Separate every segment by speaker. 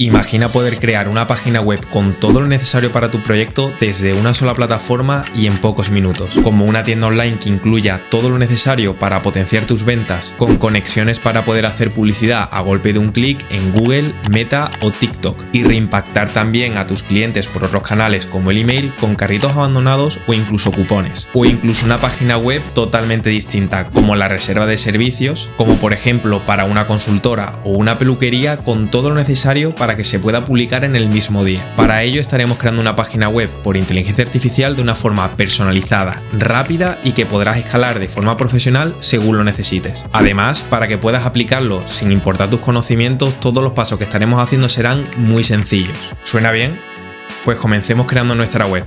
Speaker 1: Imagina poder crear una página web con todo lo necesario para tu proyecto desde una sola plataforma y en pocos minutos, como una tienda online que incluya todo lo necesario para potenciar tus ventas, con conexiones para poder hacer publicidad a golpe de un clic en Google, Meta o TikTok, y reimpactar también a tus clientes por otros canales como el email, con carritos abandonados o incluso cupones, o incluso una página web totalmente distinta, como la reserva de servicios, como por ejemplo para una consultora o una peluquería, con todo lo necesario para para que se pueda publicar en el mismo día. Para ello estaremos creando una página web por inteligencia artificial de una forma personalizada, rápida y que podrás escalar de forma profesional según lo necesites. Además, para que puedas aplicarlo sin importar tus conocimientos, todos los pasos que estaremos haciendo serán muy sencillos. ¿Suena bien? Pues comencemos creando nuestra web.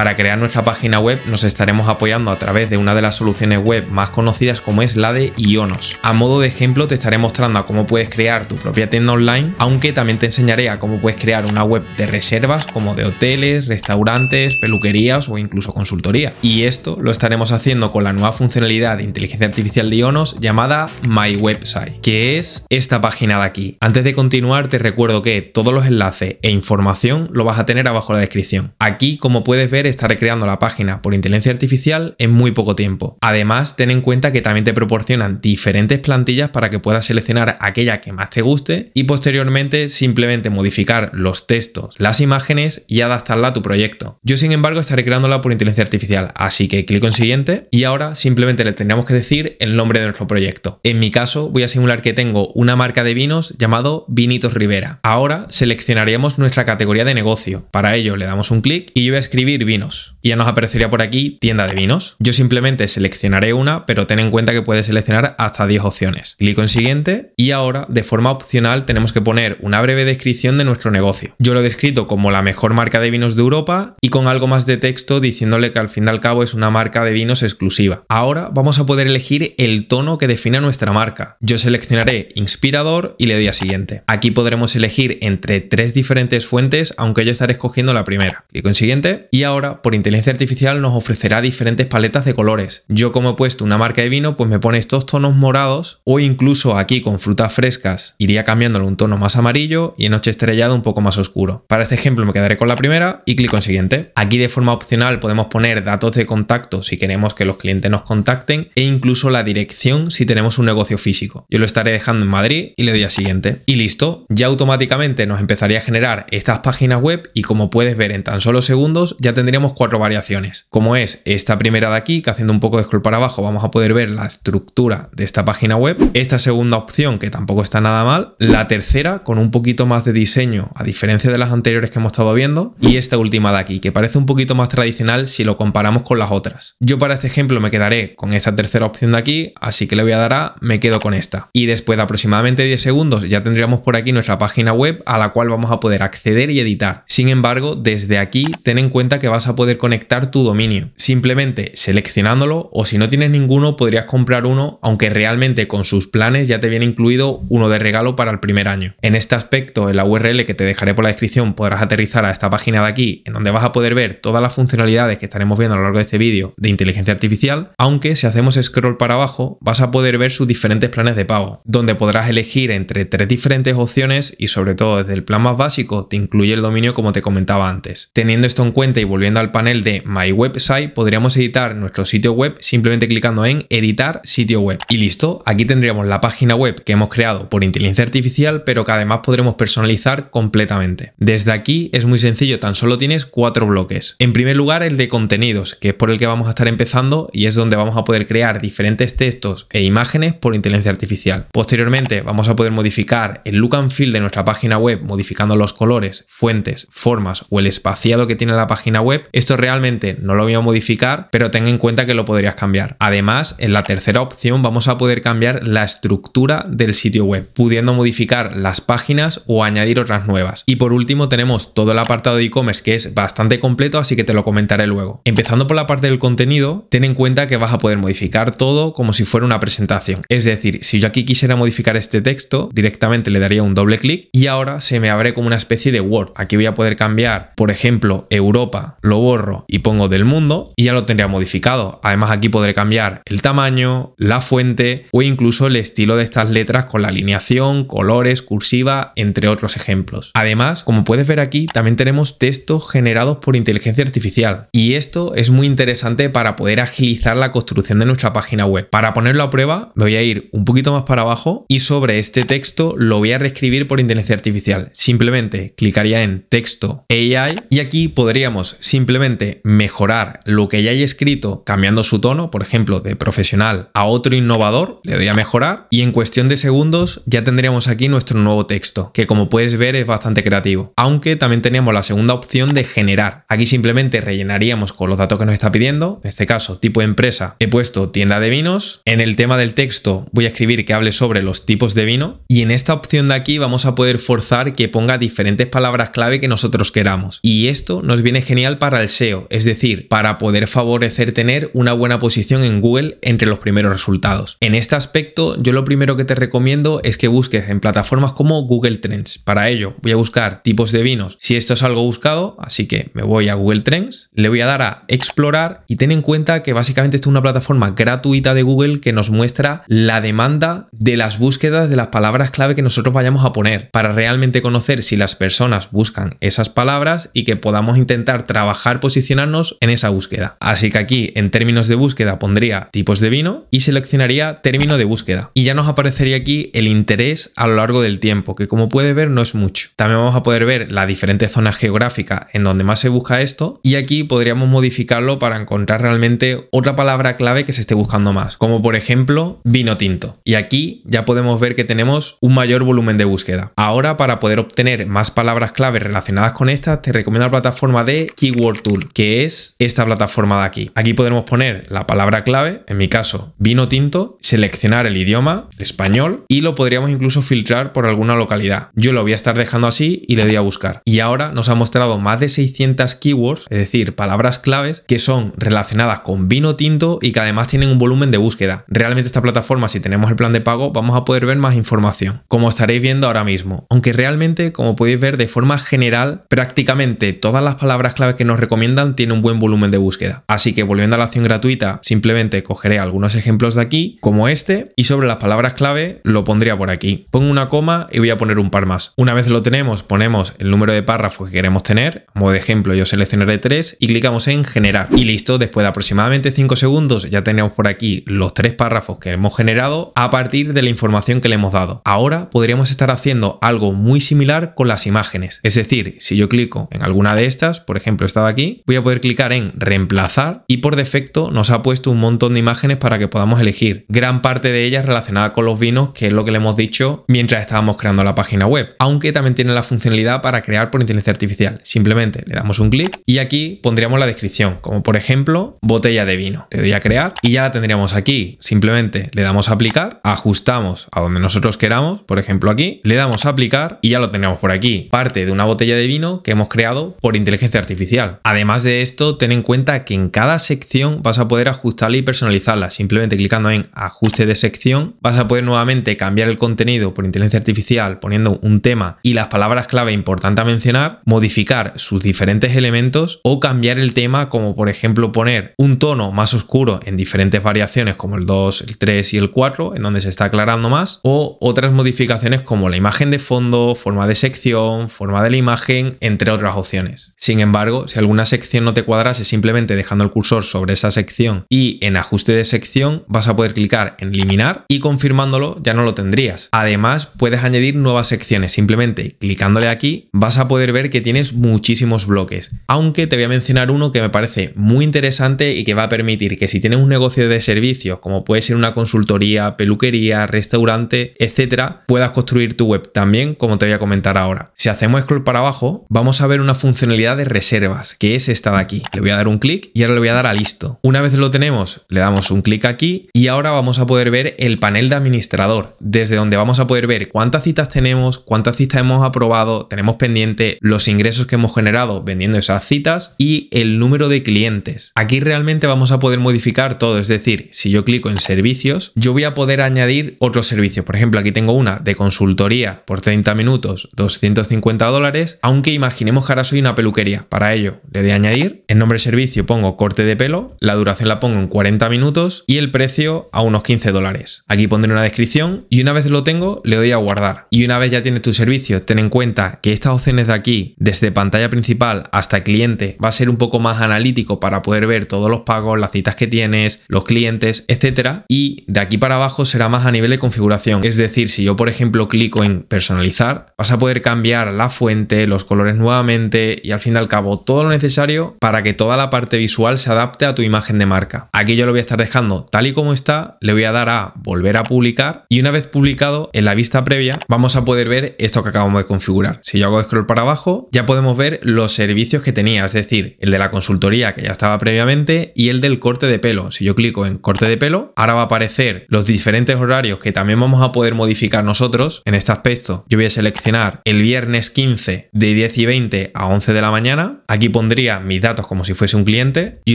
Speaker 1: Para crear nuestra página web nos estaremos apoyando a través de una de las soluciones web más conocidas como es la de Ionos. A modo de ejemplo te estaré mostrando a cómo puedes crear tu propia tienda online, aunque también te enseñaré a cómo puedes crear una web de reservas como de hoteles, restaurantes, peluquerías o incluso consultoría. Y esto lo estaremos haciendo con la nueva funcionalidad de inteligencia artificial de Ionos llamada My Website, que es esta página de aquí. Antes de continuar te recuerdo que todos los enlaces e información lo vas a tener abajo la descripción. Aquí como puedes ver está recreando la página por inteligencia artificial en muy poco tiempo. Además, ten en cuenta que también te proporcionan diferentes plantillas para que puedas seleccionar aquella que más te guste y posteriormente simplemente modificar los textos, las imágenes y adaptarla a tu proyecto. Yo sin embargo estaré creándola por inteligencia artificial, así que clic en siguiente y ahora simplemente le tendríamos que decir el nombre de nuestro proyecto. En mi caso voy a simular que tengo una marca de vinos llamado Vinitos Rivera. Ahora seleccionaríamos nuestra categoría de negocio. Para ello le damos un clic y yo voy a escribir vino. Y ya nos aparecería por aquí tienda de vinos. Yo simplemente seleccionaré una, pero ten en cuenta que puedes seleccionar hasta 10 opciones. Clico en siguiente y ahora de forma opcional tenemos que poner una breve descripción de nuestro negocio. Yo lo he descrito como la mejor marca de vinos de Europa y con algo más de texto diciéndole que al fin y al cabo es una marca de vinos exclusiva. Ahora vamos a poder elegir el tono que defina nuestra marca. Yo seleccionaré inspirador y le doy a siguiente. Aquí podremos elegir entre tres diferentes fuentes, aunque yo estaré escogiendo la primera. Clico en siguiente y ahora por inteligencia artificial nos ofrecerá diferentes paletas de colores. Yo como he puesto una marca de vino, pues me pone estos tonos morados o incluso aquí con frutas frescas iría cambiándole un tono más amarillo y en noche estrellada un poco más oscuro. Para este ejemplo me quedaré con la primera y clico en siguiente. Aquí de forma opcional podemos poner datos de contacto si queremos que los clientes nos contacten e incluso la dirección si tenemos un negocio físico. Yo lo estaré dejando en Madrid y le doy a siguiente. Y listo, ya automáticamente nos empezaría a generar estas páginas web y como puedes ver en tan solo segundos ya tendríamos tenemos cuatro variaciones, como es esta primera de aquí, que haciendo un poco de scroll para abajo vamos a poder ver la estructura de esta página web, esta segunda opción que tampoco está nada mal, la tercera con un poquito más de diseño a diferencia de las anteriores que hemos estado viendo y esta última de aquí, que parece un poquito más tradicional si lo comparamos con las otras. Yo para este ejemplo me quedaré con esta tercera opción de aquí, así que le voy a dar a me quedo con esta. Y después de aproximadamente 10 segundos ya tendríamos por aquí nuestra página web a la cual vamos a poder acceder y editar. Sin embargo, desde aquí ten en cuenta que va a poder conectar tu dominio, simplemente seleccionándolo o si no tienes ninguno podrías comprar uno, aunque realmente con sus planes ya te viene incluido uno de regalo para el primer año. En este aspecto, en la URL que te dejaré por la descripción podrás aterrizar a esta página de aquí, en donde vas a poder ver todas las funcionalidades que estaremos viendo a lo largo de este vídeo de inteligencia artificial, aunque si hacemos scroll para abajo vas a poder ver sus diferentes planes de pago, donde podrás elegir entre tres diferentes opciones y sobre todo desde el plan más básico te incluye el dominio como te comentaba antes. Teniendo esto en cuenta y volviendo al panel de My Website, podríamos editar nuestro sitio web simplemente clicando en editar sitio web. Y listo, aquí tendríamos la página web que hemos creado por inteligencia artificial, pero que además podremos personalizar completamente. Desde aquí es muy sencillo, tan solo tienes cuatro bloques. En primer lugar, el de contenidos, que es por el que vamos a estar empezando y es donde vamos a poder crear diferentes textos e imágenes por inteligencia artificial. Posteriormente, vamos a poder modificar el look and feel de nuestra página web modificando los colores, fuentes, formas o el espaciado que tiene la página web esto realmente no lo voy a modificar, pero ten en cuenta que lo podrías cambiar. Además, en la tercera opción vamos a poder cambiar la estructura del sitio web, pudiendo modificar las páginas o añadir otras nuevas. Y por último tenemos todo el apartado de e-commerce que es bastante completo, así que te lo comentaré luego. Empezando por la parte del contenido, ten en cuenta que vas a poder modificar todo como si fuera una presentación. Es decir, si yo aquí quisiera modificar este texto, directamente le daría un doble clic y ahora se me abre como una especie de Word. Aquí voy a poder cambiar, por ejemplo, Europa, lo borro y pongo del mundo y ya lo tendría modificado. Además aquí podré cambiar el tamaño, la fuente o incluso el estilo de estas letras con la alineación, colores, cursiva, entre otros ejemplos. Además, como puedes ver aquí, también tenemos textos generados por inteligencia artificial y esto es muy interesante para poder agilizar la construcción de nuestra página web. Para ponerlo a prueba, me voy a ir un poquito más para abajo y sobre este texto lo voy a reescribir por inteligencia artificial. Simplemente clicaría en texto AI y aquí podríamos simplemente mejorar lo que ya hay escrito cambiando su tono, por ejemplo, de profesional a otro innovador, le doy a mejorar y en cuestión de segundos ya tendríamos aquí nuestro nuevo texto, que como puedes ver es bastante creativo. Aunque también teníamos la segunda opción de generar. Aquí simplemente rellenaríamos con los datos que nos está pidiendo, en este caso tipo de empresa, he puesto tienda de vinos, en el tema del texto voy a escribir que hable sobre los tipos de vino y en esta opción de aquí vamos a poder forzar que ponga diferentes palabras clave que nosotros queramos. Y esto nos viene genial para al SEO, es decir, para poder favorecer tener una buena posición en Google entre los primeros resultados. En este aspecto, yo lo primero que te recomiendo es que busques en plataformas como Google Trends. Para ello, voy a buscar tipos de vinos. Si esto es algo buscado, así que me voy a Google Trends, le voy a dar a explorar y ten en cuenta que básicamente es una plataforma gratuita de Google que nos muestra la demanda de las búsquedas de las palabras clave que nosotros vayamos a poner para realmente conocer si las personas buscan esas palabras y que podamos intentar trabajar bajar posicionarnos en esa búsqueda. Así que aquí en términos de búsqueda pondría tipos de vino y seleccionaría término de búsqueda. Y ya nos aparecería aquí el interés a lo largo del tiempo, que como puede ver no es mucho. También vamos a poder ver la diferentes zonas geográficas en donde más se busca esto y aquí podríamos modificarlo para encontrar realmente otra palabra clave que se esté buscando más, como por ejemplo vino tinto. Y aquí ya podemos ver que tenemos un mayor volumen de búsqueda. Ahora para poder obtener más palabras clave relacionadas con estas te recomiendo la plataforma de Keyword Tool, que es esta plataforma de aquí. Aquí podemos poner la palabra clave, en mi caso, vino tinto, seleccionar el idioma, español, y lo podríamos incluso filtrar por alguna localidad. Yo lo voy a estar dejando así y le doy a buscar. Y ahora nos ha mostrado más de 600 keywords, es decir, palabras claves que son relacionadas con vino tinto y que además tienen un volumen de búsqueda. Realmente esta plataforma, si tenemos el plan de pago, vamos a poder ver más información, como estaréis viendo ahora mismo. Aunque realmente, como podéis ver, de forma general, prácticamente todas las palabras claves que nos recomiendan tiene un buen volumen de búsqueda. Así que volviendo a la acción gratuita, simplemente cogeré algunos ejemplos de aquí, como este, y sobre las palabras clave lo pondría por aquí. Pongo una coma y voy a poner un par más. Una vez lo tenemos, ponemos el número de párrafos que queremos tener. Como de ejemplo, yo seleccionaré tres y clicamos en generar. Y listo, después de aproximadamente 5 segundos ya tenemos por aquí los tres párrafos que hemos generado a partir de la información que le hemos dado. Ahora podríamos estar haciendo algo muy similar con las imágenes. Es decir, si yo clico en alguna de estas, por ejemplo esta aquí, voy a poder clicar en reemplazar y por defecto nos ha puesto un montón de imágenes para que podamos elegir. Gran parte de ellas relacionada con los vinos, que es lo que le hemos dicho mientras estábamos creando la página web, aunque también tiene la funcionalidad para crear por inteligencia artificial. Simplemente le damos un clic y aquí pondríamos la descripción, como por ejemplo botella de vino. Le doy a crear y ya la tendríamos aquí. Simplemente le damos a aplicar, ajustamos a donde nosotros queramos, por ejemplo aquí, le damos a aplicar y ya lo tenemos por aquí. Parte de una botella de vino que hemos creado por inteligencia artificial. Además de esto, ten en cuenta que en cada sección vas a poder ajustarla y personalizarla. Simplemente clicando en ajuste de sección vas a poder nuevamente cambiar el contenido por inteligencia artificial poniendo un tema y las palabras clave importantes a mencionar, modificar sus diferentes elementos o cambiar el tema como por ejemplo poner un tono más oscuro en diferentes variaciones como el 2, el 3 y el 4 en donde se está aclarando más o otras modificaciones como la imagen de fondo, forma de sección, forma de la imagen, entre otras opciones. Sin embargo, si alguna sección no te cuadrase, simplemente dejando el cursor sobre esa sección y en ajuste de sección vas a poder clicar en eliminar y confirmándolo ya no lo tendrías. Además, puedes añadir nuevas secciones. Simplemente clicándole aquí vas a poder ver que tienes muchísimos bloques. Aunque te voy a mencionar uno que me parece muy interesante y que va a permitir que si tienes un negocio de servicios, como puede ser una consultoría, peluquería, restaurante, etcétera, puedas construir tu web también, como te voy a comentar ahora. Si hacemos scroll para abajo, vamos a ver una funcionalidad de reservas que es esta de aquí. Le voy a dar un clic y ahora le voy a dar a listo. Una vez lo tenemos, le damos un clic aquí y ahora vamos a poder ver el panel de administrador, desde donde vamos a poder ver cuántas citas tenemos, cuántas citas hemos aprobado, tenemos pendiente, los ingresos que hemos generado vendiendo esas citas y el número de clientes. Aquí realmente vamos a poder modificar todo, es decir, si yo clico en servicios, yo voy a poder añadir otros servicios. Por ejemplo, aquí tengo una de consultoría por 30 minutos, 250 dólares, aunque imaginemos que ahora soy una peluquería. Para ello, le doy añadir, en nombre de servicio pongo corte de pelo, la duración la pongo en 40 minutos y el precio a unos 15 dólares. Aquí pondré una descripción y una vez lo tengo le doy a guardar. Y una vez ya tienes tu servicio, ten en cuenta que estas opciones de aquí, desde pantalla principal hasta cliente, va a ser un poco más analítico para poder ver todos los pagos, las citas que tienes, los clientes, etcétera. Y de aquí para abajo será más a nivel de configuración. Es decir, si yo por ejemplo clico en personalizar, vas a poder cambiar la fuente, los colores nuevamente y al fin y al cabo todo necesario para que toda la parte visual se adapte a tu imagen de marca. Aquí yo lo voy a estar dejando tal y como está, le voy a dar a volver a publicar y una vez publicado en la vista previa vamos a poder ver esto que acabamos de configurar. Si yo hago scroll para abajo ya podemos ver los servicios que tenía, es decir, el de la consultoría que ya estaba previamente y el del corte de pelo. Si yo clico en corte de pelo, ahora va a aparecer los diferentes horarios que también vamos a poder modificar nosotros. En este aspecto yo voy a seleccionar el viernes 15 de 10 y 20 a 11 de la mañana. Aquí pondría mis datos como si fuese un cliente y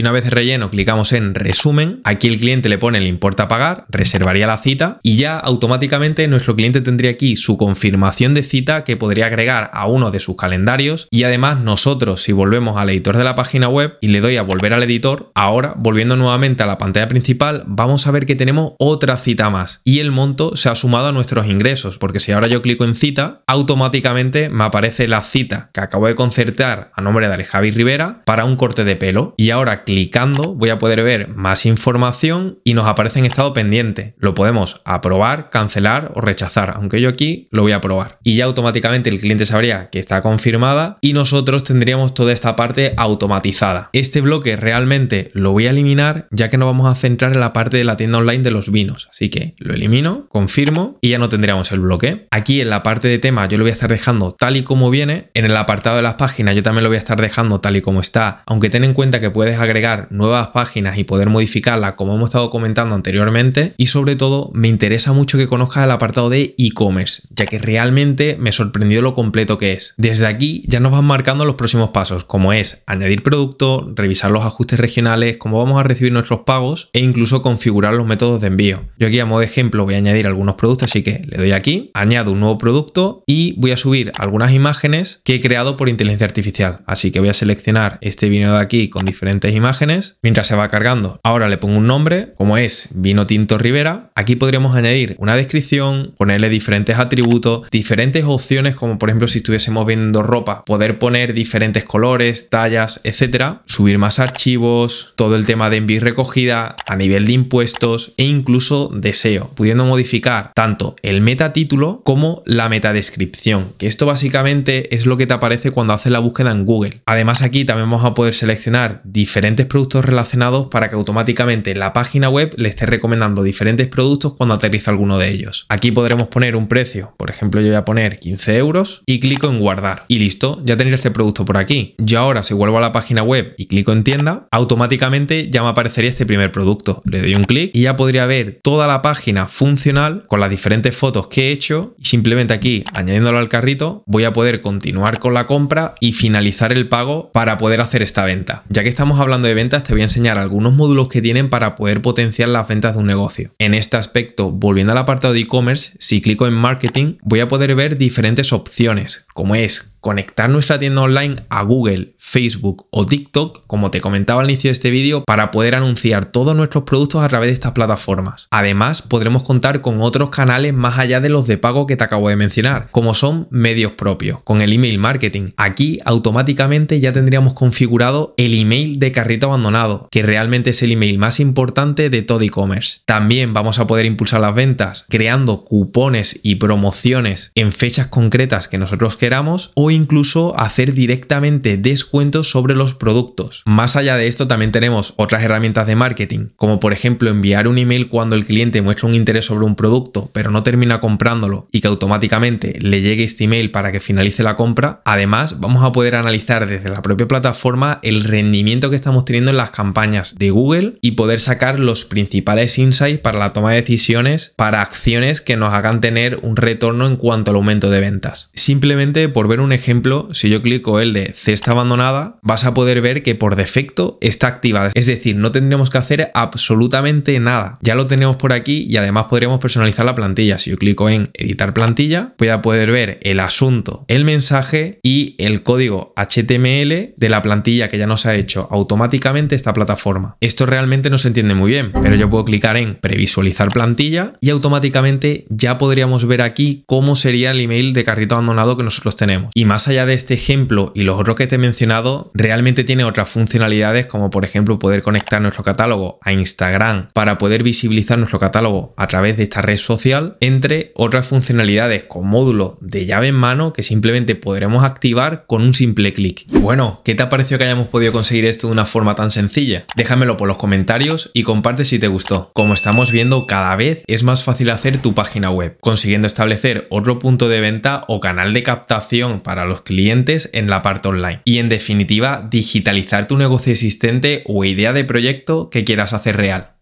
Speaker 1: una vez relleno clicamos en resumen, aquí el cliente le pone el importe a pagar, reservaría la cita y ya automáticamente nuestro cliente tendría aquí su confirmación de cita que podría agregar a uno de sus calendarios y además nosotros si volvemos al editor de la página web y le doy a volver al editor, ahora volviendo nuevamente a la pantalla principal vamos a ver que tenemos otra cita más y el monto se ha sumado a nuestros ingresos porque si ahora yo clico en cita automáticamente me aparece la cita que acabo de concertar a nombre de Alejandro Rivera para un corte de pelo. Y ahora clicando voy a poder ver más información y nos aparece en estado pendiente. Lo podemos aprobar, cancelar o rechazar, aunque yo aquí lo voy a aprobar. Y ya automáticamente el cliente sabría que está confirmada y nosotros tendríamos toda esta parte automatizada. Este bloque realmente lo voy a eliminar ya que nos vamos a centrar en la parte de la tienda online de los vinos. Así que lo elimino, confirmo y ya no tendríamos el bloque. Aquí en la parte de tema yo lo voy a estar dejando tal y como viene. En el apartado de las páginas yo también lo voy a estar dejando tal y como está, aunque ten en cuenta que puedes agregar nuevas páginas y poder modificarla como hemos estado comentando anteriormente y sobre todo me interesa mucho que conozcas el apartado de e-commerce, ya que realmente me sorprendió lo completo que es. Desde aquí ya nos van marcando los próximos pasos, como es añadir producto, revisar los ajustes regionales, cómo vamos a recibir nuestros pagos e incluso configurar los métodos de envío. Yo aquí a modo de ejemplo voy a añadir algunos productos, así que le doy aquí, añado un nuevo producto y voy a subir algunas imágenes que he creado por inteligencia artificial. Así que voy a ser seleccionar este vino de aquí con diferentes imágenes. Mientras se va cargando, ahora le pongo un nombre, como es Vino Tinto Rivera. Aquí podríamos añadir una descripción, ponerle diferentes atributos, diferentes opciones, como por ejemplo si estuviésemos viendo ropa, poder poner diferentes colores, tallas, etcétera, subir más archivos, todo el tema de envío recogida a nivel de impuestos e incluso deseo, pudiendo modificar tanto el metatítulo como la metadescripción, que esto básicamente es lo que te aparece cuando haces la búsqueda en Google. Además, aquí también vamos a poder seleccionar diferentes productos relacionados para que automáticamente la página web le esté recomendando diferentes productos cuando aterriza alguno de ellos. Aquí podremos poner un precio, por ejemplo yo voy a poner 15 euros y clico en guardar y listo, ya tenéis este producto por aquí. Yo ahora si vuelvo a la página web y clico en tienda, automáticamente ya me aparecería este primer producto. Le doy un clic y ya podría ver toda la página funcional con las diferentes fotos que he hecho y simplemente aquí añadiéndolo al carrito voy a poder continuar con la compra y finalizar el pago para poder hacer esta venta. Ya que estamos hablando de ventas, te voy a enseñar algunos módulos que tienen para poder potenciar las ventas de un negocio. En este aspecto, volviendo al apartado de e-commerce, si clico en marketing, voy a poder ver diferentes opciones, como es conectar nuestra tienda online a Google, Facebook o TikTok, como te comentaba al inicio de este vídeo, para poder anunciar todos nuestros productos a través de estas plataformas. Además, podremos contar con otros canales más allá de los de pago que te acabo de mencionar, como son medios propios, con el email marketing. Aquí automáticamente ya tendríamos configurado el email de carrito abandonado, que realmente es el email más importante de todo e-commerce. También vamos a poder impulsar las ventas creando cupones y promociones en fechas concretas que nosotros queramos o incluso hacer directamente descuentos sobre los productos. Más allá de esto también tenemos otras herramientas de marketing, como por ejemplo enviar un email cuando el cliente muestra un interés sobre un producto pero no termina comprándolo y que automáticamente le llegue este email para que finalice la compra. Además vamos a poder analizar desde la propia plataforma el rendimiento que estamos teniendo en las campañas de Google y poder sacar los principales insights para la toma de decisiones para acciones que nos hagan tener un retorno en cuanto al aumento de ventas. Simplemente por ver un ejemplo ejemplo, si yo clico el de cesta abandonada, vas a poder ver que por defecto está activada. Es decir, no tendremos que hacer absolutamente nada. Ya lo tenemos por aquí y además podremos personalizar la plantilla. Si yo clico en editar plantilla, voy a poder ver el asunto, el mensaje y el código HTML de la plantilla que ya nos ha hecho automáticamente esta plataforma. Esto realmente no se entiende muy bien, pero yo puedo clicar en previsualizar plantilla y automáticamente ya podríamos ver aquí cómo sería el email de carrito abandonado que nosotros tenemos más allá de este ejemplo y los otros que te he mencionado, realmente tiene otras funcionalidades como por ejemplo poder conectar nuestro catálogo a Instagram para poder visibilizar nuestro catálogo a través de esta red social, entre otras funcionalidades con módulo de llave en mano que simplemente podremos activar con un simple clic. Bueno, ¿qué te ha parecido que hayamos podido conseguir esto de una forma tan sencilla? Déjamelo por los comentarios y comparte si te gustó. Como estamos viendo, cada vez es más fácil hacer tu página web, consiguiendo establecer otro punto de venta o canal de captación para para los clientes en la parte online. Y en definitiva, digitalizar tu negocio existente o idea de proyecto que quieras hacer real.